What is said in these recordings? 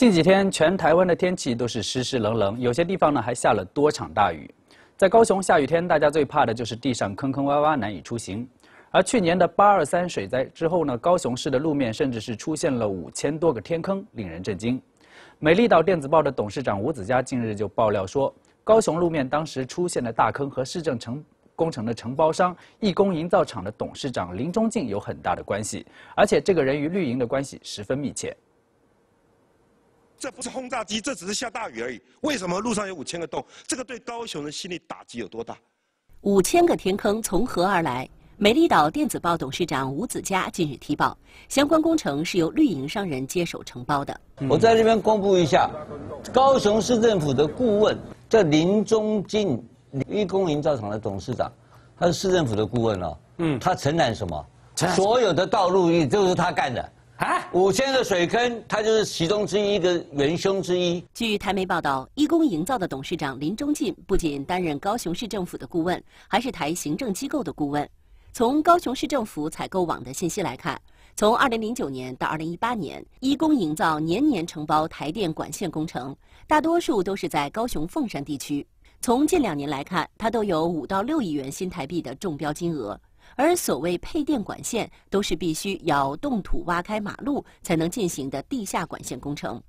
近几天，全台湾的天气都是湿湿冷冷，有些地方呢还下了多场大雨。在高雄下雨天，大家最怕的就是地上坑坑洼洼，难以出行。而去年的八二三水灾之后呢，高雄市的路面甚至是出现了五千多个天坑，令人震惊。美丽岛电子报的董事长吴子嘉近日就爆料说，高雄路面当时出现的大坑和市政承工程的承包商义工营造厂的董事长林中进有很大的关系，而且这个人与绿营的关系十分密切。这不是轰炸机，这只是下大雨而已。为什么路上有五千个洞？这个对高雄人心理打击有多大？五千个天坑从何而来？美丽岛电子报董事长吴子嘉近日提报，相关工程是由绿营商人接手承包的。我在这边公布一下，高雄市政府的顾问叫林中进，一公营造厂的董事长，他是市政府的顾问哦。嗯。他承揽什么？所有的道路一都是他干的。啊，五千个水坑，它就是其中之一的元凶之一。据台媒报道，一工营造的董事长林中进不仅担任高雄市政府的顾问，还是台行政机构的顾问。从高雄市政府采购网的信息来看，从二零零九年到二零一八年，一工营造年年承包台电管线工程，大多数都是在高雄凤山地区。从近两年来看，它都有五到六亿元新台币的中标金额。而所谓配电管线，都是必须要动土挖开马路才能进行的地下管线工程。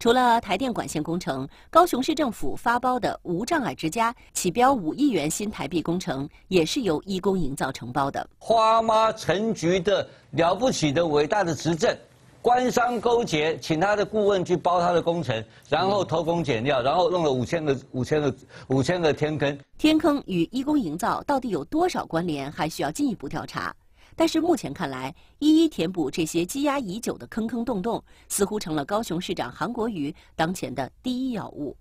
除了台电管线工程，高雄市政府发包的无障碍之家起标五亿元新台币工程，也是由义工营造承包的。花妈陈菊的了不起的伟大的执政。官商勾结，请他的顾问去包他的工程，然后偷工减料，然后弄了五千个、五千个、五千个天坑。天坑与一工营造到底有多少关联，还需要进一步调查。但是目前看来，一一填补这些积压已久的坑坑洞洞，似乎成了高雄市长韩国瑜当前的第一要务。